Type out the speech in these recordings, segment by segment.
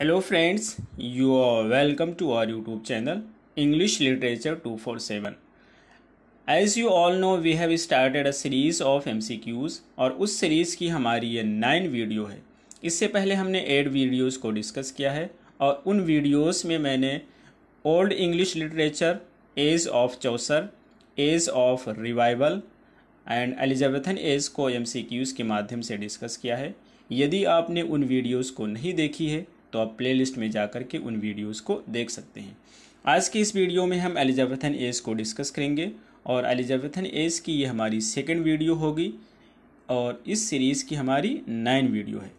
hello friends you are welcome to our YouTube channel English literature two four seven as you all know we have started a series of M C Qs और उस series की हमारी ये nine video है इससे पहले हमने eight videos को डिस्कस किया है और उन वीडियोज़ में मैंने old English literature age of Chaucer age of revival and Elizabethan age को एम सी क्यूज़ के माध्यम से डिस्कस किया है यदि आपने उन वीडियोज़ को नहीं देखी है तो आप प्लेलिस्ट में जा कर के उन वीडियोज़ को देख सकते हैं आज की इस वीडियो में हम एलिजाबेथन एज को डिस्कस करेंगे और एलिजाबेथन एज की ये हमारी सेकेंड वीडियो होगी और इस सीरीज़ की हमारी नाइन वीडियो है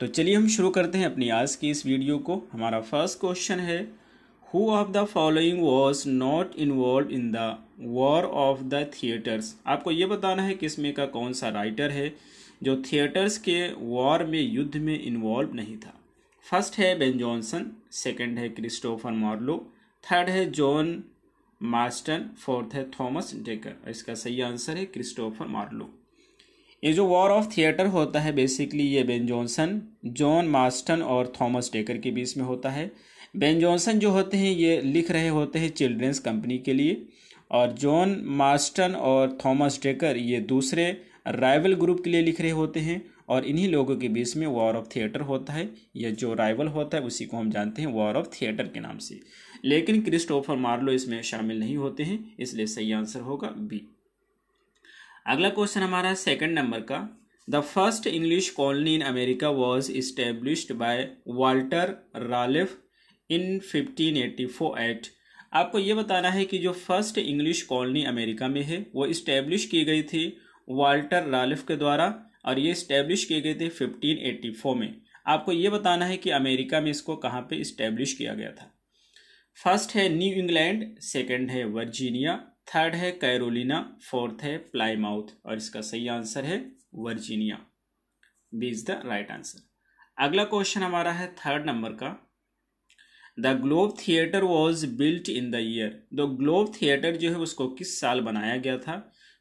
तो चलिए हम शुरू करते हैं अपनी आज की इस वीडियो को हमारा फर्स्ट क्वेश्चन है who of the following was not involve in the war of the theatres आपको ये बताना है कि इसमें का कौन सा राइटर है जो थिएटर्स के वॉर में युद्ध में इन्वॉल्व नहीं था फर्स्ट है बेन जॉनसन सेकंड है क्रिस्टोफर मॉर्लो थर्ड है जॉन मार्स्टन फोर्थ है थॉमस डेकर इसका सही आंसर है क्रिस्टोफर मार्लो ये जो वॉर ऑफ थिएटर होता है बेसिकली ये बेन जॉनसन जॉन मार्स्टन और थॉमस डेकर के बीच में होता है बेन जॉनसन जो होते हैं ये लिख रहे होते हैं चिल्ड्रेंस कंपनी के लिए और जॉन मार्स्टन और थॉमस डेकर ये दूसरे राइवल ग्रुप के लिए लिख रहे होते हैं और इन्हीं लोगों के बीच में वॉर ऑफ थिएटर होता है या जो राइवल होता है उसी को हम जानते हैं वॉर ऑफ थिएटर के नाम से लेकिन क्रिस्टोफर मार्लो इसमें शामिल नहीं होते हैं इसलिए सही आंसर होगा बी अगला क्वेश्चन हमारा सेकंड नंबर का the first English colony in America was established by Walter Raleigh in 1584 act आपको ये बताना है कि जो फर्स्ट इंग्लिश कॉलोनी अमेरिका में है वो इस्टेब्लिश की गई थी वाल्टर रालिफ के द्वारा और ये इस्टेब्लिश किए गए थे 1584 में आपको ये बताना है कि अमेरिका में इसको कहाँ पे इस्टेब्लिश किया गया था फर्स्ट है न्यू इंग्लैंड सेकंड है वर्जीनिया थर्ड है कैरोलिना फोर्थ है प्लाईमाउथ और इसका सही आंसर है Virginia B is the right answer अगला क्वेश्चन हमारा है थर्ड नंबर का the Globe Theatre was built in the year the Globe Theatre जो है उसको किस साल बनाया गया था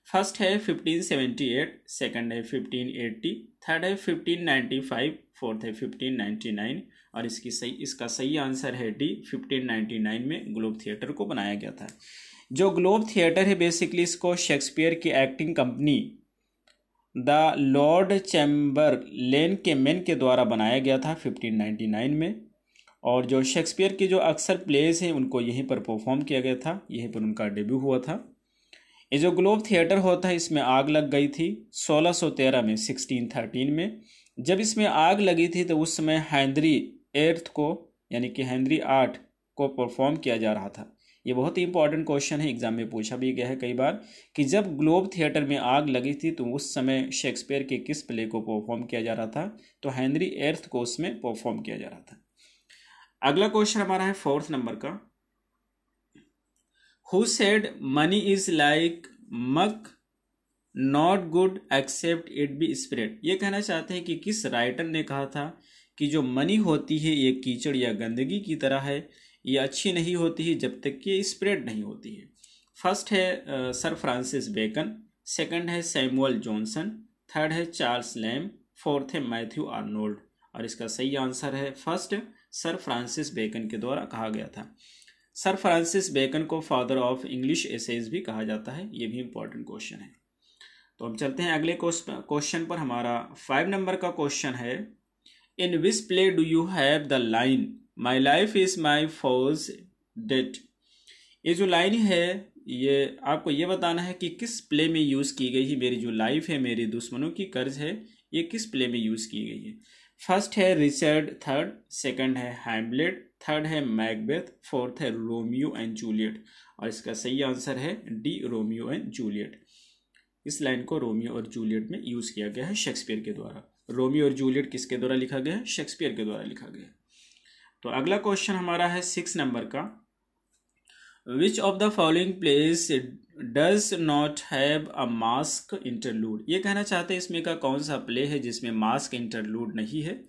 फर्स्ट है फिफ्टीन सेवेंटी एट सेकेंड है फिफ्टीन एट्टी थर्ड है फिफ्टीन नाइन्टी फाइव फोर्थ है फिफ्टीन नाइन्टी नाइन और इसकी सही इसका सही आंसर है डी फिफ्टीन नाइन्टी नाइन में ग्लोब थिएटर को बनाया गया था जो ग्लोब थिएटर है बेसिकली इसको शेक्सपियर की acting company the Lord Chamberlain's के मेन के द्वारा बनाया गया था 1599 में और जो शेक्सपियर के जो अक्सर प्लेस हैं उनको यहीं पर परफॉर्म किया गया था यहीं पर उनका डेब्यू हुआ था ये जो ग्लोब थिएटर होता है इसमें आग लग गई थी 1613 में 1613 में जब इसमें आग लगी थी तो उस समय हैंनरी एर्थ को यानी कि हैंद्री आर्ट को परफॉर्म किया जा रहा था ये बहुत ही इंपॉर्टेंट क्वेश्चन है एग्जाम में पूछा भी गया है कई बार कि जब ग्लोब थिएटर में आग लगी थी तो उस समय शेक्सपियर के किस प्ले को परफॉर्म किया जा रहा था तो हैंनरी एर्थ को उसमें परफॉर्म किया जा रहा था अगला क्वेश्चन हमारा है फोर्थ नंबर का who said money is like muck not good except it be spread ये कहना चाहते हैं कि किस राइटर ने कहा था कि जो मनी होती है ये कीचड़ या गंदगी की तरह है ये अच्छी नहीं होती है जब तक कि स्प्रेड नहीं होती है फर्स्ट है सर फ्रांसिस बेकन सेकंड है सैमुअल जॉनसन थर्ड है चार्ल्स लैम फोर्थ है मैथ्यू आर्नोल्ड और इसका सही आंसर है फर्स्ट सर फ्रांसिस बेकन के द्वारा कहा गया था सर फ्रांसिस बेकन को फादर ऑफ इंग्लिश एसेज भी कहा जाता है ये भी इम्पोर्टेंट क्वेश्चन है तो हम चलते हैं अगले क्वेश्चन पर हमारा फाइव नंबर का क्वेश्चन है in which play do you have the line my life is my foe's debt ये जो लाइन है ये आपको ये बताना है कि किस प्ले में यूज़ की गई है मेरी जो लाइफ है मेरे दुश्मनों की कर्ज है ये किस प्ले में यूज़ की गई है फर्स्ट है रिचर्ड थर्ड सेकंड है हैम्बलेट थर्ड है मैकबेथ फोर्थ है रोमियो एंड जूलियट और इसका सही आंसर है डी रोमियो एंड जूलियट इस लाइन को रोमियो और जूलियट में यूज़ किया गया है शेक्सपियर के द्वारा रोमियो और जूलियट किसके द्वारा लिखा गया है शेक्सपियर के द्वारा लिखा गया है तो अगला क्वेश्चन हमारा है सिक्स नंबर का which of the following plays does not have a masque interlude ये कहना चाहते हैं इसमें का कौन सा प्ले है जिसमें मास्क इंटरलूड नहीं है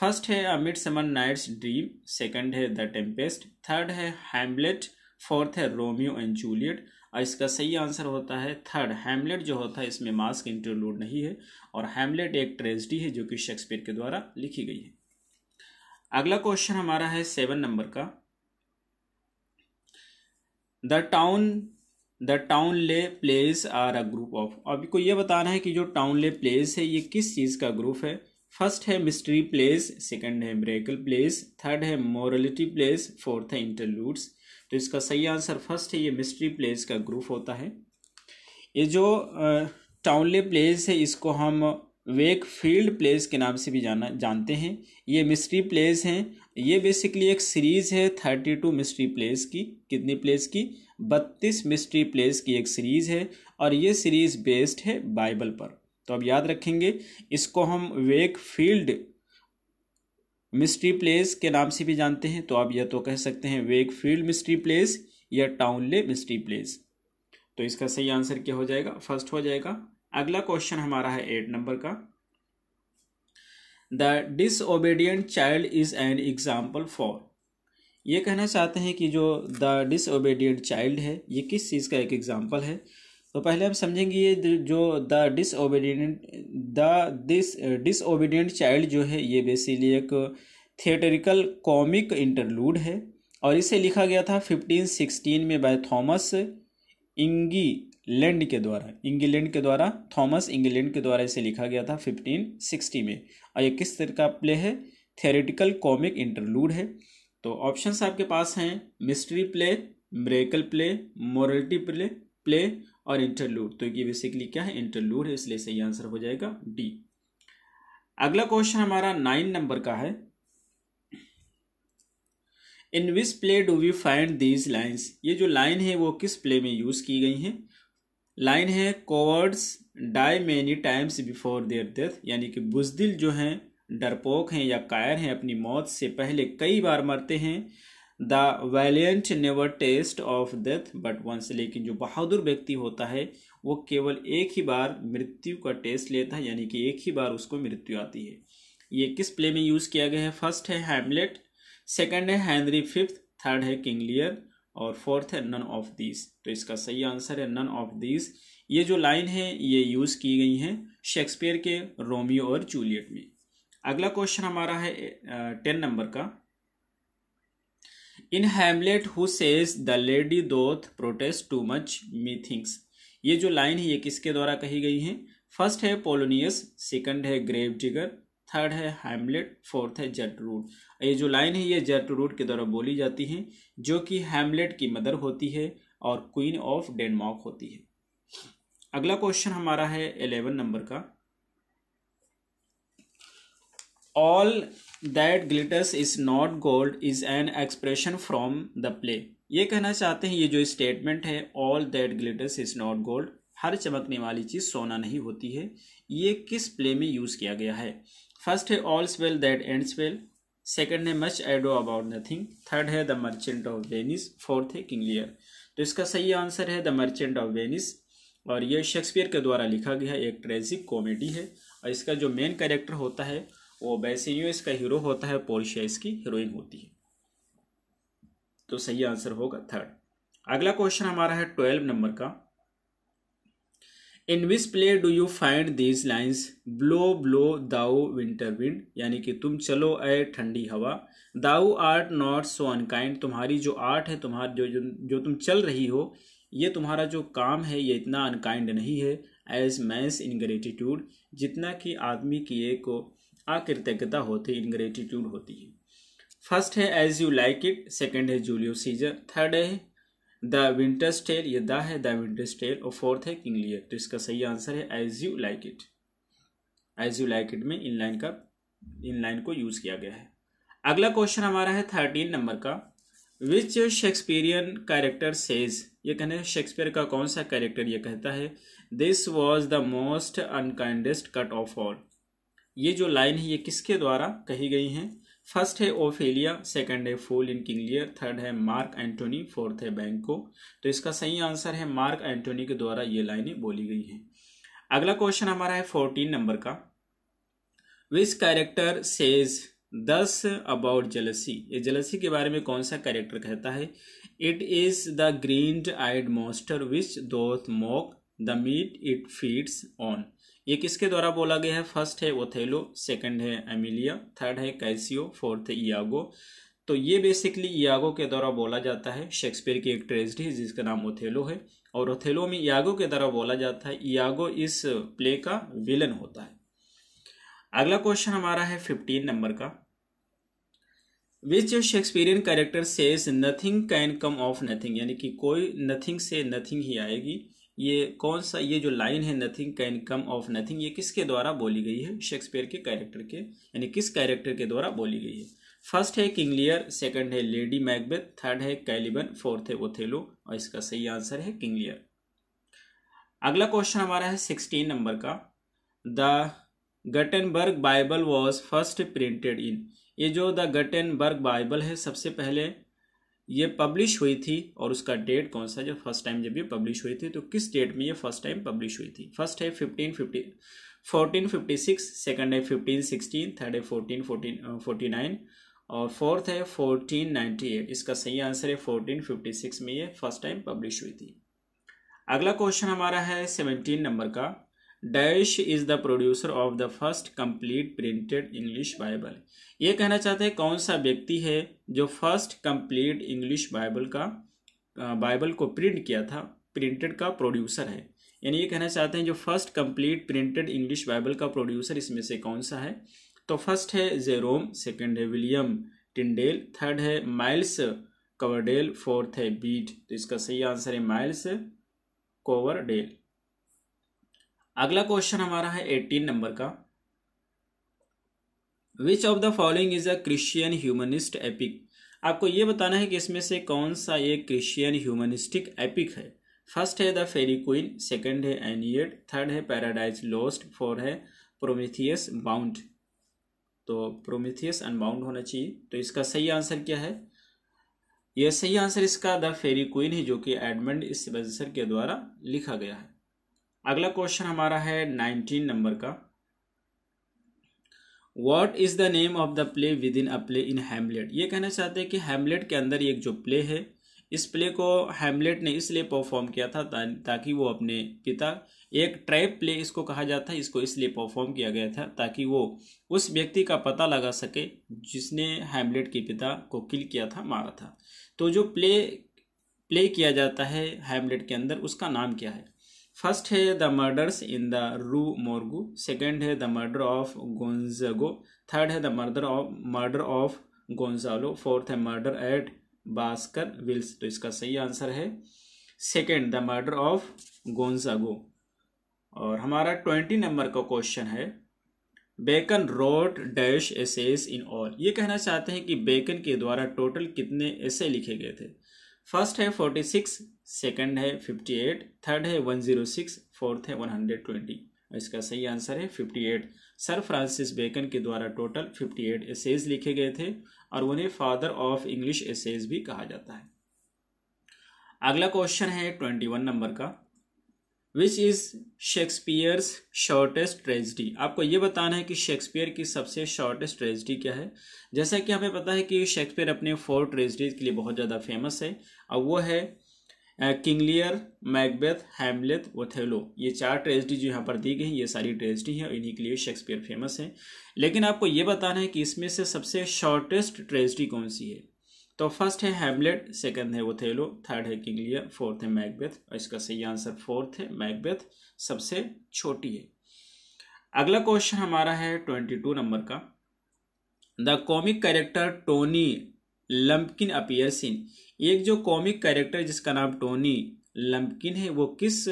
फर्स्ट है a midsummer night's dream second है द टेम्पेस्ट थर्ड है हैमलेट फोर्थ है रोमियो एंड जूलियट और इसका सही आंसर होता है थर्ड हैमलेट जो होता है इसमें मास्क इंटरलूड नहीं है और हैमलेट एक ट्रेजिडी है जो कि शेक्सपियर के द्वारा लिखी गई है अगला क्वेश्चन हमारा है सेवन नंबर का the town the Towneley plays are a group of आपको को ये बताना है कि जो टाउन ले प्लेस है ये किस चीज़ का ग्रुप है फर्स्ट है मिस्ट्री प्लेस सेकंड है ब्रेकल प्लेस थर्ड है मोरलिटी प्लेस फोर्थ है इंटरलूड्स तो इसका सही आंसर फर्स्ट है ये मिस्ट्री प्लेस का ग्रुप होता है ये जो टाउनले प्लेस है इसको हम वेक फील्ड प्लेस के नाम से भी जाना जानते हैं ये मिस्ट्री प्लेस हैं ये बेसिकली एक सीरीज़ है थर्टी टू मिस्ट्री प्लेस की कितनी प्लेस की बत्तीस मिस्ट्री प्लेस की एक सीरीज़ है और ये सीरीज़ बेस्ड है बाइबल पर तो अब याद रखेंगे इसको हम वेक फील्ड मिस्ट्री प्लेस के नाम से भी जानते हैं तो आप यह तो कह सकते हैं वेक फील्ड मिस्ट्री प्लेस या टाउनले मिस्ट्री प्लेस तो इसका सही आंसर क्या हो जाएगा फर्स्ट हो जाएगा अगला क्वेश्चन हमारा है एट नंबर का the disobedient child is an example for ये कहना चाहते हैं कि जो द डिसबेडियंट चाइल्ड है ये किस चीज़ का एक एग्जाम्पल है तो पहले हम समझेंगे ये जो the disobedient the this disobedient child जो है ये बेसिकली एक थिएटरिकल कॉमिक इंटरलूड है और इसे लिखा गया था 1516 में बाय थॉमस इंगीलैंड के द्वारा इंग्लैंड के द्वारा थॉमस इंग्लैंड के द्वारा इसे लिखा गया था 1560 में और ये किस तरह का प्ले है थेरेटिकल कॉमिक इंटरलूड है तो ऑप्शंस आपके पास हैं mystery play miracle play morality play play और इंटरलूड तो ये बेसिकली क्या है इंटरलूड है इसलिए सही आंसर हो जाएगा डी अगला क्वेश्चन हमारा नाइन नंबर का है in which play do we find these lines ये जो लाइन है वो किस प्ले में यूज की गई है लाइन है cowards die many times before their death यानी कि बुजदिल जो हैं डरपोक हैं या कायर हैं अपनी मौत से पहले कई बार मरते हैं the valiant never taste of death but once लेकिन जो बहादुर व्यक्ति होता है वो केवल एक ही बार मृत्यु का टेस्ट लेता है यानी कि एक ही बार उसको मृत्यु आती है ये किस प्ले में यूज़ किया गया है फर्स्ट है हैमलेट सेकंड है हैंनरी फिफ्थ थर्ड है किंग लियर और फोर्थ है नन ऑफ दीज तो इसका सही आंसर है नन ऑफ दीज ये जो लाइन है ये यूज़ की गई हैं शेक्सपियर के रोमियो और जूलियट में अगला क्वेश्चन हमारा है टेन नंबर का in Hamlet who says the lady doth protest too much methinks ये जो लाइन है ये किसके द्वारा कही गई है फर्स्ट है पोलोनियस सेकंड है ग्रेव जिगर थर्ड है हेमलेट फोर्थ है रूड ये जो लाइन है ये रूट के द्वारा बोली जाती है जो कि हेमलेट की मदर होती है और क्वीन ऑफ डेनमार्क होती है अगला क्वेश्चन हमारा है एलेवन नंबर का all that glitters is not gold is an expression from the play ये कहना चाहते हैं ये जो स्टेटमेंट है all that glitters is not gold हर चमकने वाली चीज़ सोना नहीं होती है ये किस प्ले में यूज़ किया गया है फर्स्ट है all's well that ends well second है much ado about nothing third है the merchant of Venice fourth है किंग लियर तो इसका सही आंसर है द मर्चेंट ऑफ वेनिस और यह शेक्सपियर के द्वारा लिखा गया एक ट्रेजिक कॉमेडी है और इसका जो मेन कैरेक्टर होता है वो बेसिनियो इसका हीरो होता है पोर्शिया इसकी हीरोइन होती है तो सही आंसर होगा थर्ड अगला क्वेश्चन हमारा है ट्वेल्व नंबर का in which play do you find these lines blow blow thou winter wind यानी कि तुम चलो ए ठंडी हवा thou art not so unkind तुम्हारी जो आर्ट है तुम्हारी जो, जो जो तुम चल रही हो ये तुम्हारा जो काम है ये इतना अनकाइंड नहीं है एज मैंस इन ग्रेटिट्यूड जितना कि आदमी की एक अकृतज्ञता होती है इनग्रेटिट्यूड होती है फर्स्ट है as you like it second है जूलियो सीजर थर्ड है द विंटर्स टेल ये द है द विंटर्स टेल और फोर्थ है किंग लियर तो इसका सही आंसर है as you like it as you like it में इन लाइन का इन लाइन को यूज़ किया गया है अगला क्वेश्चन हमारा है थर्टीन नंबर का विच शेक्सपियरियन कैरेक्टर सेज ये कहने शेक्सपियर का कौन सा कैरेक्टर ये कहता है this was the most unkindest cut of all ये जो लाइन है ये किसके द्वारा कही गई हैं फर्स्ट है ओफेलिया सेकंड है फूल इन किंग्लियर थर्ड है मार्क एंटोनी फोर्थ है बैंको तो इसका सही आंसर है मार्क एंटोनी के द्वारा ये लाइनें बोली गई हैं अगला क्वेश्चन हमारा है फोर्टीन नंबर का which character says this about jealousy ये जलसी के बारे में कौन सा कैरेक्टर कहता है it is the green eyed monster which doth mock the meat it feeds on ये किसके द्वारा बोला गया है फर्स्ट है ओथेलो सेकंड है एमिलिया थर्ड है कैसियो फोर्थ है इयागो तो ये बेसिकली इयागो के द्वारा बोला जाता है शेक्सपियर की एक ट्रेजिडी जिसका नाम ओथेलो है और ओथेलो में इयागो के द्वारा बोला जाता है इयागो इस प्ले का विलन होता है अगला क्वेश्चन हमारा है फिफ्टीन नंबर का which Shakespearean character says nothing can come of nothing यानी कि कोई नथिंग से नथिंग ही आएगी ये कौन सा ये जो लाइन है nothing can come of nothing ये किसके द्वारा बोली गई है शेक्सपियर के कैरेक्टर के यानी किस कैरेक्टर के द्वारा बोली गई है फर्स्ट है किंग लियर सेकंड है लेडी मैकबेथ थर्ड है कैलिबन फोर्थ है ओथेलो और इसका सही आंसर है किंग लियर अगला क्वेश्चन हमारा है सिक्सटीन नंबर का the Gutenberg Bible was first printed in ये जो द गटनबर्ग बाइबल है सबसे पहले ये पब्लिश हुई थी और उसका डेट कौन सा जब फर्स्ट टाइम जब ये पब्लिश हुई थी तो किस डेट में ये फर्स्ट टाइम पब्लिश हुई थी फर्स्ट है fifteen fifty fourteen fifty six second है फिफ्टीन सिक्सटीन थर्ड है फोर्टीन फोर्टीन फोर्टी नाइन और फोर्थ है फोर्टीन नाइन्टी एट इसका सही आंसर है फोर्टीन फिफ्टी सिक्स में ये फर्स्ट टाइम पब्लिश हुई थी अगला क्वेश्चन हमारा है सेवनटीन नंबर का dash is the producer of the first complete printed English Bible ये कहना चाहते हैं कौन सा व्यक्ति है जो फर्स्ट कंप्लीट इंग्लिश बाइबल का बाइबल को प्रिंट किया था प्रिंटेड का प्रोड्यूसर है यानी ये कहना चाहते हैं जो first complete printed English Bible का प्रोड्यूसर इसमें से कौन सा है तो फर्स्ट है जेरोम सेकंड है विलियम टिंडेल थर्ड है माइल्स कवरडेल फोर्थ है बीट तो इसका सही आंसर है माइल्स कोवरडेल अगला क्वेश्चन हमारा है एटीन नंबर का which of the following is a Christian humanist epic आपको ये बताना है कि इसमें से कौन सा एक क्रिश्चियन ह्यूमनिस्टिक एपिक है फर्स्ट है द फेरी क्वीन सेकेंड है एनियड थर्ड है पैराडाइज लॉस्ट फोर है प्रोमिथियस बाउंड तो प्रोमिथियस अनबाउंड होना चाहिए तो इसका सही आंसर क्या है यह सही आंसर इसका द फेरी क्वीन है जो कि एडमंड इस के द्वारा लिखा गया है अगला क्वेश्चन हमारा है नाइनटीन नंबर का what is the name of the play within a play in Hamlet ये कहना चाहते हैं कि हेमलेट के अंदर एक जो प्ले है इस प्ले को हेमलेट ने इसलिए परफॉर्म किया था ता, ताकि वो अपने पिता एक ट्रैप प्ले इसको कहा जाता है इसको इसलिए परफॉर्म किया गया था ताकि वो उस व्यक्ति का पता लगा सके जिसने हेमलेट के पिता को किल किया था मारा था तो जो प्ले प्ले किया जाता है हेमलेट के अंदर उसका नाम क्या है फर्स्ट है the murders in the Rue Morgue second है the murder of Gonzago third है the murder of murder of Gonzalo fourth है मर्डर एट बास्कर विल्स तो इसका सही आंसर है second the murder of Gonzago और हमारा ट्वेंटी नंबर का क्वेश्चन है Bacon wrote dash essays in all ये कहना चाहते हैं कि बेकन के द्वारा टोटल कितने ऐसे लिखे गए थे फर्स्ट है फोर्टी सिक्स सेकेंड है फिफ्टी एट थर्ड है वन जीरो सिक्स फोर्थ है वन हंड्रेड ट्वेंटी इसका सही आंसर है fifty eight sir Francis Bacon के द्वारा टोटल फिफ्टी एट एसेज लिखे गए थे और उन्हें फादर ऑफ इंग्लिश एसेज भी कहा जाता है अगला क्वेश्चन है ट्वेंटी वन नंबर का which is Shakespeare's shortest tragedy आपको ये बताना है कि शेक्सपियर की सबसे शॉर्टेस्ट ट्रेजिडी क्या है जैसा कि हमें पता है कि शेक्सपियर अपने फोर ट्रेजिडीज के लिए बहुत ज़्यादा फेमस है और वो है किंगलियर मैकबेथ हेमलेथ थेलो ये चार ट्रेजिडी जो यहाँ पर दी गई ये सारी ट्रेजिडी हैं और इन्हीं के लिए शेक्सपियर फेमस है लेकिन आपको ये बताना है कि इसमें से सबसे शॉर्टेस्ट ट्रेजिडी कौन सी है तो फर्स्ट है हैमलेट सेकंड है ओथेलो थर्ड है किंग लियर फोर्थ है मैकबेथ और इसका सही आंसर फोर्थ है मैकबेथ सबसे छोटी है अगला क्वेश्चन हमारा है ट्वेंटी टू नंबर का the comic character Tony Lumpkin appears in एक जो कॉमिक कैरेक्टर जिसका नाम टोनी लम्पकिन है वो किस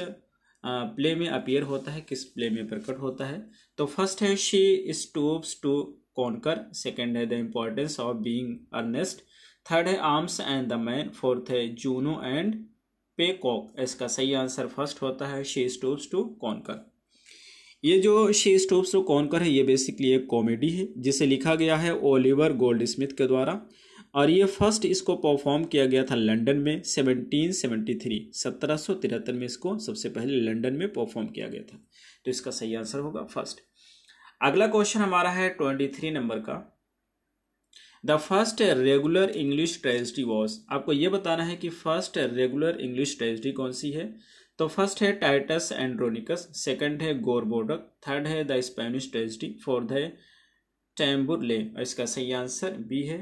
प्ले में अपियर होता है किस प्ले में प्रकट होता है तो फर्स्ट है she stoops to conquer second है the importance of being earnest third है arms and the man fourth है जूनो एंड पे कॉक इसका सही आंसर फर्स्ट होता है शी स्टोप्स टू कर ये जो शी स्टोप्स टू कॉन्कर है ये बेसिकली एक कॉमेडी है जिसे लिखा गया है ओलिवर गोल्ड स्मिथ के द्वारा और ये फर्स्ट इसको परफॉर्म किया गया था लंदन में 1773 1773 में इसको सबसे पहले लंदन में परफॉर्म किया गया था तो इसका सही आंसर होगा फर्स्ट अगला क्वेश्चन हमारा है ट्वेंटी थ्री नंबर का the first regular English tragedy was आपको ये बताना है कि फर्स्ट रेगुलर इंग्लिश ट्रेजिडी कौन सी है तो फर्स्ट है टाइटस एंड्रोनिकस सेकंड है गोरबोडक थर्ड है द स्पेनिश ट्रेजिडी फोर्थ है टैम्बुरले और इसका सही आंसर बी है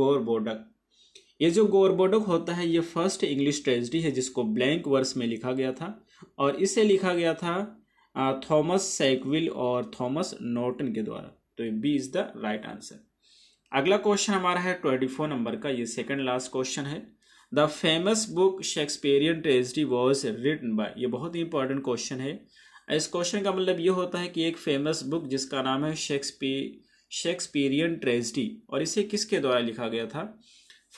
गोरबोडक ये जो गोरबोडक होता है ये फर्स्ट इंग्लिश ट्रेजिडी है जिसको ब्लैंक वर्स में लिखा गया था और इसे लिखा गया था थॉमस सैकविल और थॉमस नोटन के द्वारा तो B is the right answer अगला क्वेश्चन हमारा है ट्वेंटी फोर नंबर का ये सेकंड लास्ट क्वेश्चन है the famous book Shakespearean tragedy was written by ये बहुत ही इंपॉर्टेंट क्वेश्चन है इस क्वेश्चन का मतलब ये होता है कि एक फेमस बुक जिसका नाम है शेक्सपी शेक्सपियरियन ट्रेजडी और इसे किसके द्वारा लिखा गया था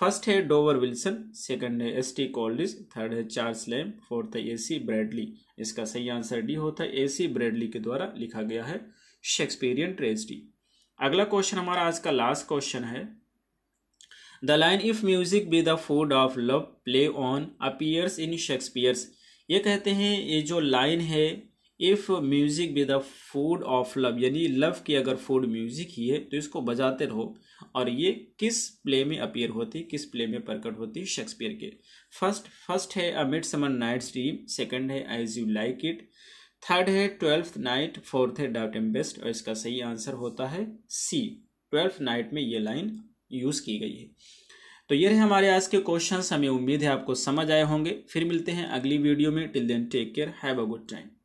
फर्स्ट है डोवर विल्सन सेकंड है एस टी कॉल्डिस थर्ड है चार्ल्स लैम फोर्थ है ए सी ब्रैडली इसका सही आंसर डी होता है ए सी ब्रेडली के द्वारा लिखा गया है शेक्सपियरियन ट्रेजिडी अगला क्वेश्चन हमारा आज का लास्ट क्वेश्चन है the line if music be the food of love play on appears in Shakespeare's ये कहते हैं ये जो लाइन है if music be the food of love यानी लव की अगर फूड म्यूजिक ही है तो इसको बजाते रहो और ये किस प्ले में अपीयर होती किस प्ले में प्रकट होती शेक्सपियर के फर्स्ट फर्स्ट है a midsummer night's dream second है as you like it third है ट्वेल्थ नाइट फोर्थ है डाउट एम बेस्ट और इसका सही आंसर होता है सी ट्वेल्थ नाइट में ये लाइन यूज़ की गई है तो ये रहे हमारे आज के क्वेश्चन हमें उम्मीद है आपको समझ आए होंगे फिर मिलते हैं अगली वीडियो में till then take care have a good time